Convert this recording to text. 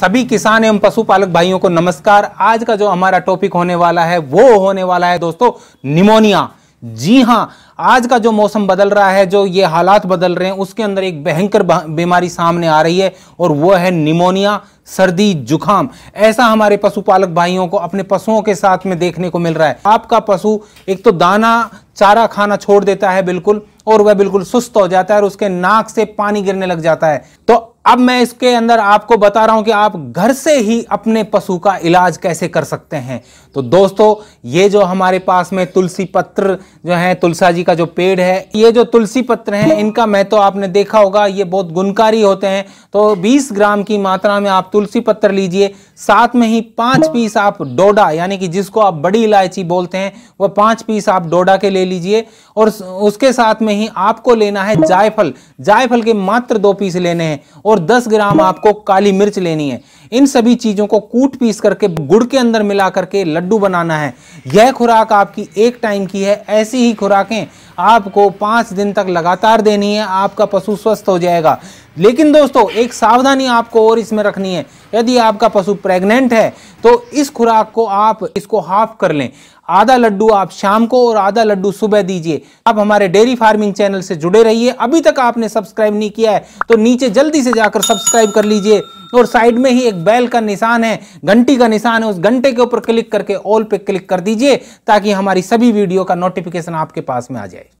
सभी किसान एवं पशुपालक भाइयों को नमस्कार आज का जो हमारा टॉपिक होने वाला है वो होने वाला है दोस्तों निमोनिया जी हाँ आज का जो मौसम बदल रहा है जो ये हालात बदल रहे हैं उसके अंदर एक भयंकर बीमारी सामने आ रही है और वो है निमोनिया सर्दी जुखाम ऐसा हमारे पशुपालक भाइयों को अपने पशुओं के साथ में देखने को मिल रहा है आपका पशु एक तो दाना चारा खाना छोड़ देता है बिल्कुल और वह बिल्कुल सुस्त हो जाता है और उसके नाक से पानी गिरने लग जाता है तो अब मैं इसके अंदर आपको बता रहा हूं कि आप घर से ही अपने पशु का इलाज कैसे कर सकते हैं तो दोस्तों ये जो हमारे पास में तुलसी पत्र जो है तुलसा जी का जो पेड़ है ये जो तुलसी पत्र हैं इनका मैं तो आपने देखा होगा ये बहुत गुणकारी होते हैं तो 20 ग्राम की मात्रा में आप तुलसी पत्र लीजिए साथ में ही पाँच पीस आप डोडा यानी कि जिसको आप बड़ी इलायची बोलते हैं वह पाँच पीस आप डोडा के ले लीजिए और उसके साथ में ही आपको लेना है जायफल जायफल के मात्र दो पीस लेने हैं और और 10 ग्राम आपको काली मिर्च लेनी है इन सभी चीज़ों को कूट पीस करके गुड़ के अंदर मिला करके लड्डू बनाना है यह खुराक आपकी एक टाइम की है ऐसी ही खुराकें आपको पाँच दिन तक लगातार देनी है आपका पशु स्वस्थ हो जाएगा लेकिन दोस्तों एक सावधानी आपको और इसमें रखनी है यदि आपका पशु प्रेग्नेंट है तो इस खुराक को आप इसको हाफ कर लें आधा लड्डू आप शाम को और आधा लड्डू सुबह दीजिए आप हमारे डेयरी फार्मिंग चैनल से जुड़े रहिए अभी तक आपने सब्सक्राइब नहीं किया है तो नीचे जल्दी से जाकर सब्सक्राइब कर लीजिए और साइड में ही एक बैल का निशान है घंटी का निशान है उस घंटे के ऊपर क्लिक करके ऑल पे क्लिक कर दीजिए ताकि हमारी सभी वीडियो का नोटिफिकेशन आपके पास में आ जाए